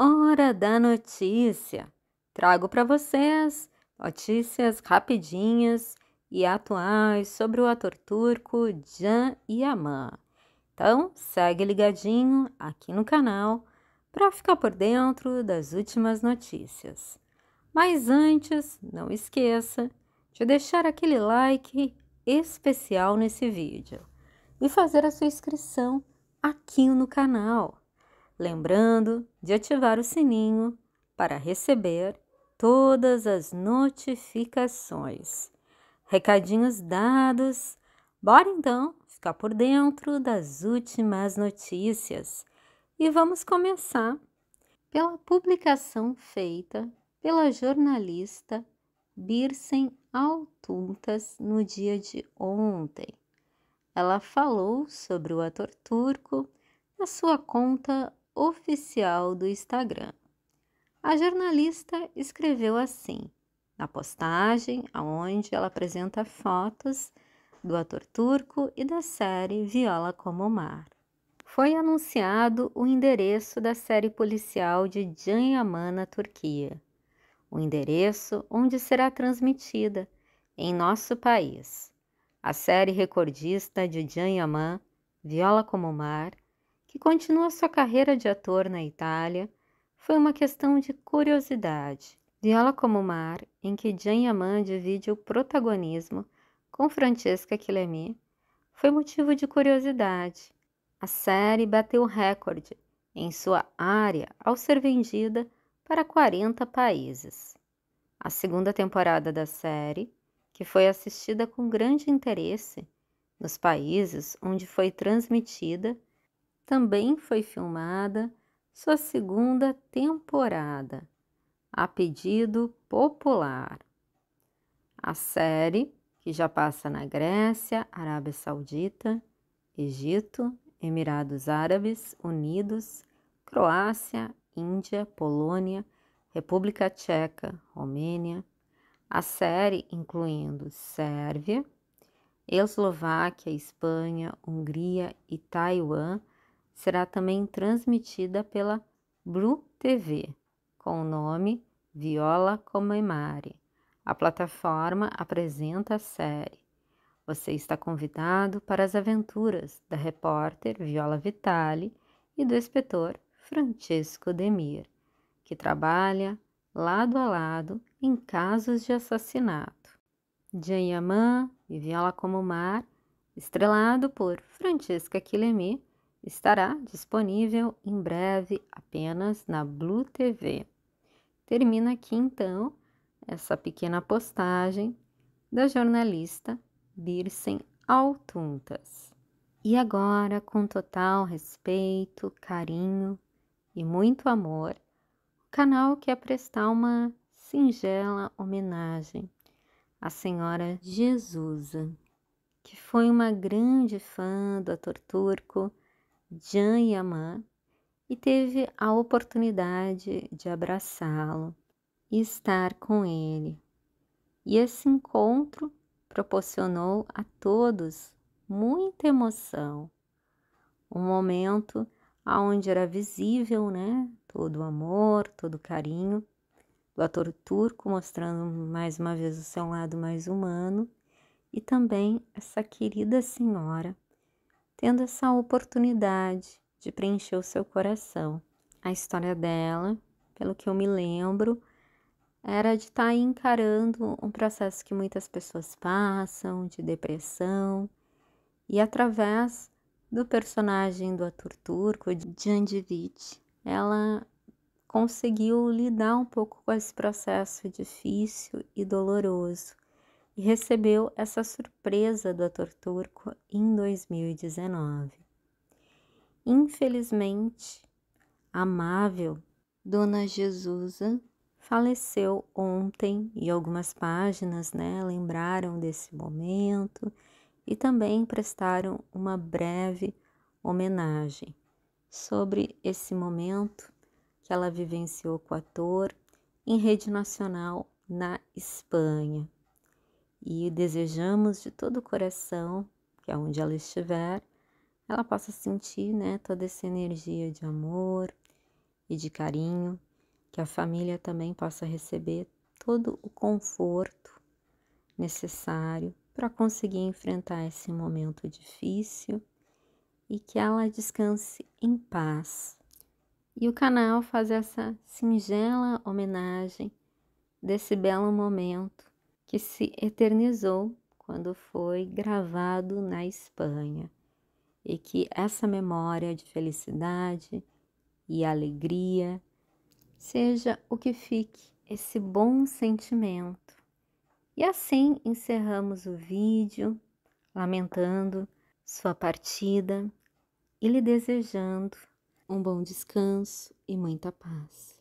Hora da notícia. Trago para vocês notícias rapidinhas e atuais sobre o ator turco Can Yaman. Então, segue ligadinho aqui no canal para ficar por dentro das últimas notícias. Mas antes, não esqueça de deixar aquele like especial nesse vídeo e fazer a sua inscrição aqui no canal lembrando de ativar o sininho para receber todas as notificações. Recadinhos dados, bora então ficar por dentro das últimas notícias e vamos começar pela publicação feita pela jornalista Birsen Altuntas no dia de ontem. Ela falou sobre o ator turco na sua conta oficial do Instagram. A jornalista escreveu assim na postagem, aonde ela apresenta fotos do ator turco e da série Viola como Mar. Foi anunciado o endereço da série policial de na Turquia. O endereço onde será transmitida em nosso país. A série recordista de Yaman Viola como Mar, que continua sua carreira de ator na Itália, foi uma questão de curiosidade. Viola como Mar, em que Jean Yaman divide o protagonismo com Francesca Quilemi, foi motivo de curiosidade. A série bateu recorde em sua área ao ser vendida para 40 países. A segunda temporada da série, que foi assistida com grande interesse nos países onde foi transmitida, também foi filmada sua segunda temporada, a pedido popular. A série, que já passa na Grécia, Arábia Saudita, Egito, Emirados Árabes Unidos, Croácia, Índia, Polônia, República Tcheca, Romênia, a série incluindo Sérvia, Eslováquia, Espanha, Hungria e Taiwan será também transmitida pela Blue TV, com o nome Viola Comemare. A plataforma apresenta a série. Você está convidado para as aventuras da repórter Viola Vitale e do inspetor Francesco Demir, que trabalha lado a lado em casos de assassinato. Jean Yaman e Viola como Mar, estrelado por Francesca Quilemi Estará disponível em breve apenas na Blue TV. Termina aqui então essa pequena postagem da jornalista Birsen Altuntas. E agora, com total respeito, carinho e muito amor, o canal quer prestar uma singela homenagem à senhora Jesusa, que foi uma grande fã do ator turco Jan Yaman e teve a oportunidade de abraçá-lo e estar com ele. E esse encontro proporcionou a todos muita emoção. Um momento onde era visível, né, todo o amor, todo o carinho do ator turco, mostrando mais uma vez o seu lado mais humano, e também essa querida senhora tendo essa oportunidade de preencher o seu coração. A história dela, pelo que eu me lembro, era de estar tá encarando um processo que muitas pessoas passam, de depressão, e através do personagem do ator turco, Djandjevic, ela conseguiu lidar um pouco com esse processo difícil e doloroso e recebeu essa surpresa do ator turco em 2019. Infelizmente, amável Dona Jesusa faleceu ontem e algumas páginas né, lembraram desse momento e também prestaram uma breve homenagem sobre esse momento que ela vivenciou com o ator em rede nacional na Espanha e desejamos de todo o coração que aonde ela estiver, ela possa sentir, né, toda essa energia de amor e de carinho, que a família também possa receber todo o conforto necessário para conseguir enfrentar esse momento difícil e que ela descanse em paz. E o canal faz essa singela homenagem desse belo momento que se eternizou quando foi gravado na Espanha e que essa memória de felicidade e alegria seja o que fique, esse bom sentimento. E assim encerramos o vídeo, lamentando sua partida e lhe desejando um bom descanso e muita paz.